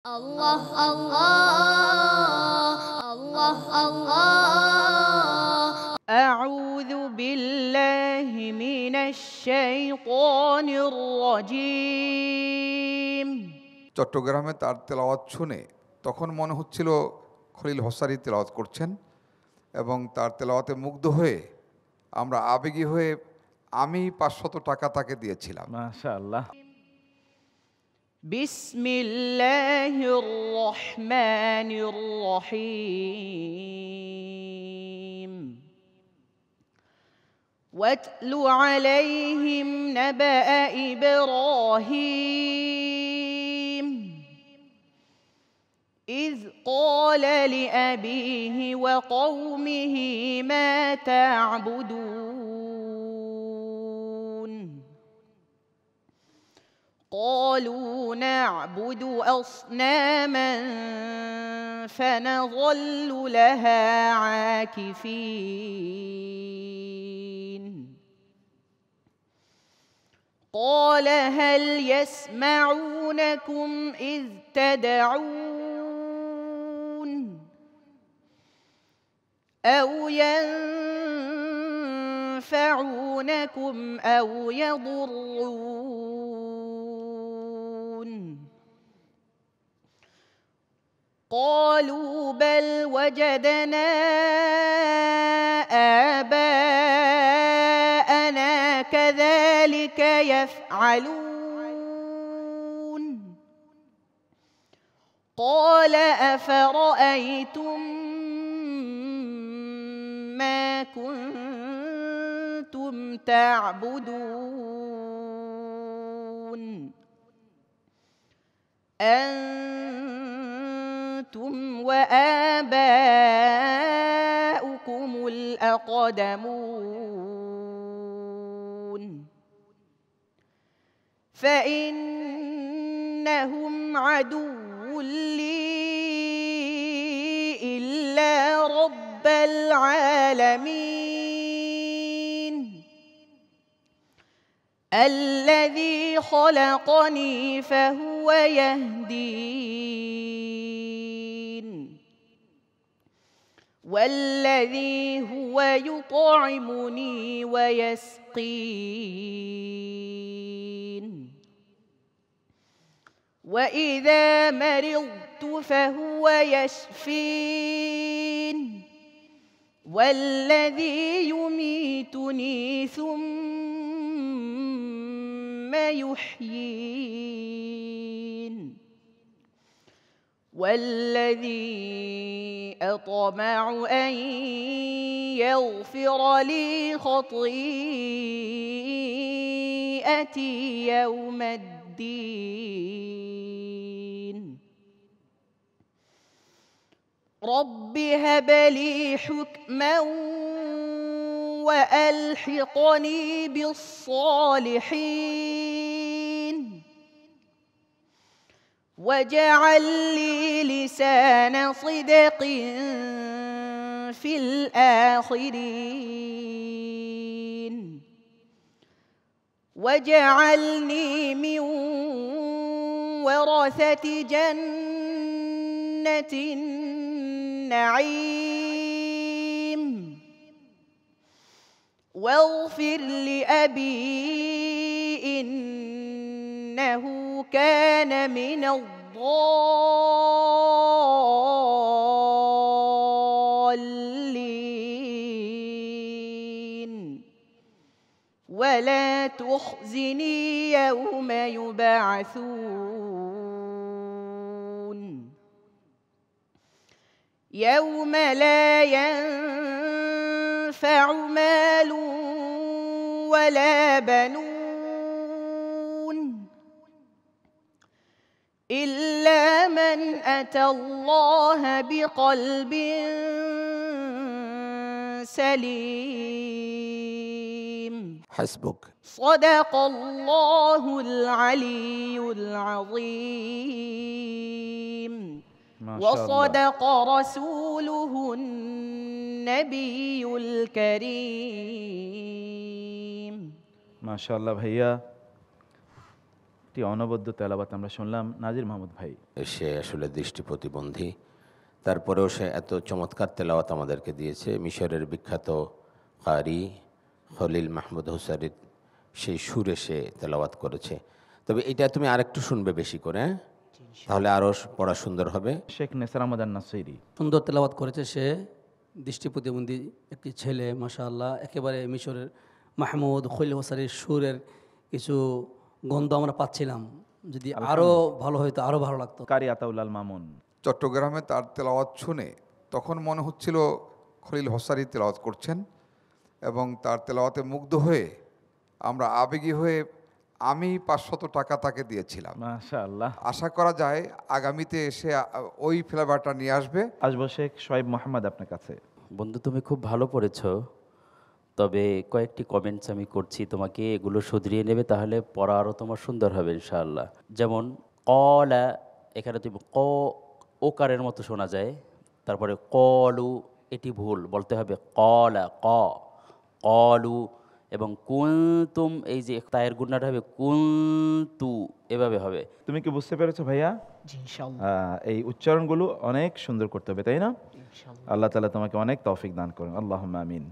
الله الله الله الله أعوذ চট্টগ্রামে তার তেলাওয়াত শুনে তখন মনে হচ্ছিল খলিল হসারি তেলাওয়াত করছেন এবং তার তেলাওয়াতে মুগ্ধ হয়ে আমরা আবেগী হয়ে আমি পাঁচশত টাকা তাকে দিয়েছিলাম بسم الله الرحمن الرحيم واتل عليهم نبأ إبراهيم إذ قال لأبيه وقومه ما تعبدون قالوا نعبد اصناما فنظل لها عاكفين قال هل يسمعونكم اذ تدعون او ينفعونكم او يضرون قالوا بل وجدنا آباءنا كذلك يفعلون قال أفرأيتم ما كنتم تعبدون أن أنتم وآباؤكم الأقدمون فإنهم عدو لي إلا رب العالمين الذي خلقني فهو يهدين والذي هو يطعمني ويسقين واذا مرضت فهو يشفين والذي يميتني ثم ثم يحيين والذي أطمع أن يغفر لي خطيئتي يوم الدين رب هب لي حكما وألحقني بالصالحين واجعل لي لسان صدق في الآخرين واجعلني من ورثة جنة النعيم واغفر لأبي إنه كان من الضالين ولا تخزني يوم يبعثون يوم لا ينفع ينفع مال ولا بنون إلا من أتى الله بقلب سليم حسبك صدق الله العلي العظيم وصدق رسوله النبي الكريم ما شاء الله ভাইয়া একটি অনবদ্য তেলাওয়াত আমরা শুনলাম নাজির মাহমুদ ভাই সে আসলে দৃষ্টি প্রতিবন্ধী তারপরেও সে এত চমৎকার তেলাওয়াত আমাদেরকে দিয়েছে মিশরের বিখ্যাত কারি হলিল মাহমুদ হুসারির সেই সুরে সে তেলাওয়াত করেছে তবে এটা তুমি আরেকটু শুনবে বেশি করে হ্যাঁ তাহলে আরও পড়া সুন্দর হবে শেখ নেসার আমাদের নাসিরি সুন্দর তেলাবাদ করেছে সে দৃষ্টি প্রতিবন্ধী একটি ছেলে আল্লাহ একেবারে মিশরের মাহমুদ খৈল হোসারির সুরের কিছু গন্ধ আমরা পাচ্ছিলাম যদি আরও ভালো হইতো আরও ভালো লাগতো কারি আতাউলাল মামুন চট্টগ্রামে তার তেলাওয়াত শুনে তখন মনে হচ্ছিল খলিল হোসারি তেলাওয়াত করছেন এবং তার তেলাওয়াতে মুগ্ধ হয়ে আমরা আবেগী হয়ে আমি পাঁচশত টাকা তাকে দিয়েছিলাম আশা করা যায় আগামীতে এসে ওই ফ্লেভারটা নিয়ে আসবে আসবো শেখ সোহেব মোহাম্মদ আপনার কাছে বন্ধু তুমি খুব ভালো পড়েছ তবে কয়েকটি কমেন্টস আমি করছি তোমাকে এগুলো শুধরিয়ে নেবে তাহলে পড়া আরও তোমার সুন্দর হবে ইনশাআল্লাহ যেমন কলা এখানে তুমি ক ওকারের মতো শোনা যায় তারপরে কলু এটি ভুল বলতে হবে কলা ক কলু এবং কুনতুম এই যে তায়ের গুণাটা হবে কুনতু এভাবে হবে তুমি কি বুঝতে পেরেছো ভাইয়া এই উচ্চারণগুলো অনেক সুন্দর করতে হবে তাই না আল্লাহ তালা তোমাকে অনেক তৌফিক দান করুন আল্লাহ আমিন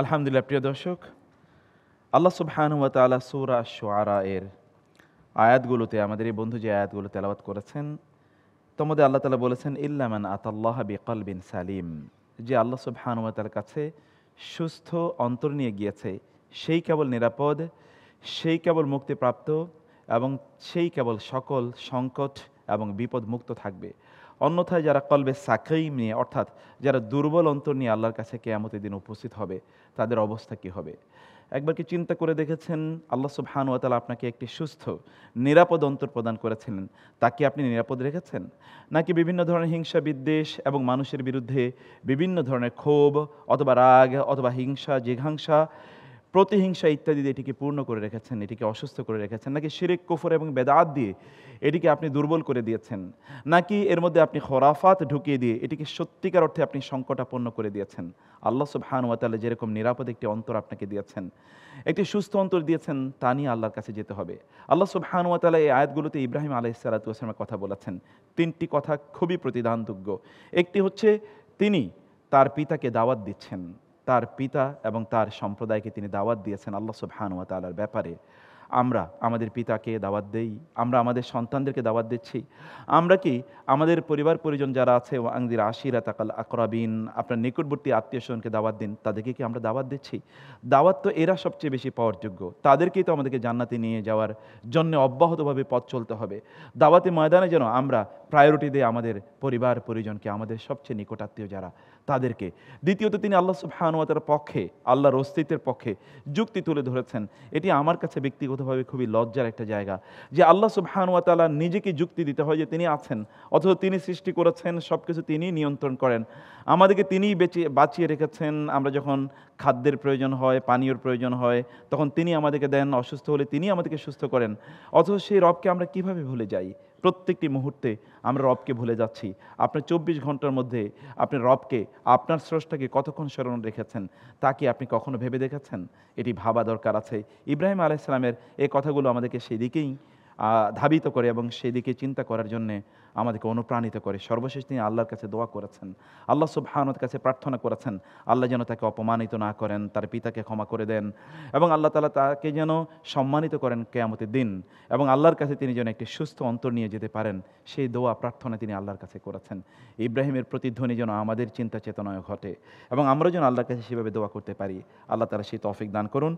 আলহামদুলিল্লাহ প্রিয় দর্শক আল্লাহ সুবহানুয়া তালা সুরা সোয়ারা এর আয়াতগুলোতে আমাদের এই বন্ধু যে আয়াতগুলো তেলাবাত করেছেন তোমাদের আল্লাহ তালা বলেছেন ইল্লামান আতাল্লাহ বিকল বিন সালিম যে আল্লাহ হানুমাতার কাছে সুস্থ অন্তর নিয়ে গিয়েছে সেই কেবল নিরাপদ সেই কেবল মুক্তিপ্রাপ্ত এবং সেই কেবল সকল সংকট এবং বিপদ মুক্ত থাকবে অন্যথায় যারা কলবে সাকেইম নিয়ে অর্থাৎ যারা দুর্বল অন্তর নিয়ে আল্লাহর কাছে কেয়ামতের দিন উপস্থিত হবে তাদের অবস্থা কি হবে একবার কি চিন্তা করে দেখেছেন আল্লাহ সুবহান ওয়াতালা আপনাকে একটি সুস্থ নিরাপদ অন্তর প্রদান করেছিলেন তাকে আপনি নিরাপদ রেখেছেন নাকি বিভিন্ন ধরনের হিংসা বিদ্বেষ এবং মানুষের বিরুদ্ধে বিভিন্ন ধরনের ক্ষোভ অথবা রাগ অথবা হিংসা জিঘাংসা প্রতিহিংসা ইত্যাদি দিয়ে এটিকে পূর্ণ করে রেখেছেন এটিকে অসুস্থ করে রেখেছেন নাকি শিরেক কোফর এবং বেদাত দিয়ে এটিকে আপনি দুর্বল করে দিয়েছেন নাকি এর মধ্যে আপনি খরাফাত ঢুকিয়ে দিয়ে এটিকে সত্যিকার অর্থে আপনি সংকটাপন্ন করে দিয়েছেন আল্লাহ সব ওয়াতালা যেরকম নিরাপদ একটি অন্তর আপনাকে দিয়েছেন একটি সুস্থ অন্তর দিয়েছেন তা নিয়ে আল্লাহর কাছে যেতে হবে আল্লাহ সব ওয়াতালা এই আয়াতগুলোতে ইব্রাহিম আলাইসালাতুসলামের কথা বলেছেন তিনটি কথা খুবই প্রতিদানযোগ্য একটি হচ্ছে তিনি তার পিতাকে দাওয়াত দিচ্ছেন তার পিতা এবং তার সম্প্রদায়কে তিনি দাওয়াত দিয়েছেন আল্লাহ সুবহানুয়া তালার ব্যাপারে আমরা আমাদের পিতাকে দাওয়াত দেই আমরা আমাদের সন্তানদেরকে দাওয়াত দিচ্ছি আমরা কি আমাদের পরিবার পরিজন যারা আছে আংদির আশিরা তাকাল আকরাবিন আপনার নিকটবর্তী আত্মীয় স্বজনকে দাওয়াত দিন তাদেরকে কি আমরা দাওয়াত দিচ্ছি দাওয়াত তো এরা সবচেয়ে বেশি পাওয়ার যোগ্য তাদেরকেই তো আমাদেরকে জান্নাতে নিয়ে যাওয়ার জন্য অব্যাহতভাবে পথ চলতে হবে দাওয়াতে ময়দানে যেন আমরা প্রায়োরিটি দিয়ে আমাদের পরিবার পরিজনকে আমাদের সবচেয়ে নিকট আত্মীয় যারা তাদেরকে দ্বিতীয়ত তিনি আল্লাহ সুবহানুয়াতার পক্ষে আল্লাহর অস্তিত্বের পক্ষে যুক্তি তুলে ধরেছেন এটি আমার কাছে ব্যক্তিগতভাবে খুবই লজ্জার একটা জায়গা যে আল্লাহ সুবহানুয়াতালা নিজেকে যুক্তি দিতে হয় যে তিনি আছেন অথচ তিনি সৃষ্টি করেছেন সব কিছু তিনিই নিয়ন্ত্রণ করেন আমাদেরকে তিনিই বেঁচে বাঁচিয়ে রেখেছেন আমরা যখন খাদ্যের প্রয়োজন হয় পানীয়র প্রয়োজন হয় তখন তিনি আমাদেরকে দেন অসুস্থ হলে তিনি আমাদেরকে সুস্থ করেন অথচ সেই রবকে আমরা কিভাবে ভুলে যাই প্রত্যেকটি মুহূর্তে আমরা রবকে ভুলে যাচ্ছি আপনার চব্বিশ ঘন্টার মধ্যে আপনি রবকে আপনার স্রষ্টাকে কতক্ষণ স্মরণ রেখেছেন তা কি আপনি কখনো ভেবে দেখেছেন এটি ভাবা দরকার আছে ইব্রাহিম আলাইসালামের এই কথাগুলো আমাদেরকে সেদিকেই ধাবিত করে এবং সেদিকে চিন্তা করার জন্যে আমাদেরকে অনুপ্রাণিত করে সর্বশেষ তিনি আল্লাহর কাছে দোয়া করেছেন আল্লাহ সুবহানত কাছে প্রার্থনা করেছেন আল্লাহ যেন তাকে অপমানিত না করেন তার পিতাকে ক্ষমা করে দেন এবং আল্লাহ তালা তাকে যেন সম্মানিত করেন কেয়ামতের দিন এবং আল্লাহর কাছে তিনি যেন একটি সুস্থ অন্তর নিয়ে যেতে পারেন সেই দোয়া প্রার্থনা তিনি আল্লাহর কাছে করেছেন ইব্রাহিমের প্রতিধ্বনি যেন আমাদের চিন্তা চেতনায় ঘটে এবং আমরা যেন আল্লাহর কাছে সেভাবে দোয়া করতে পারি আল্লাহ তালা সেই তফিক দান করুন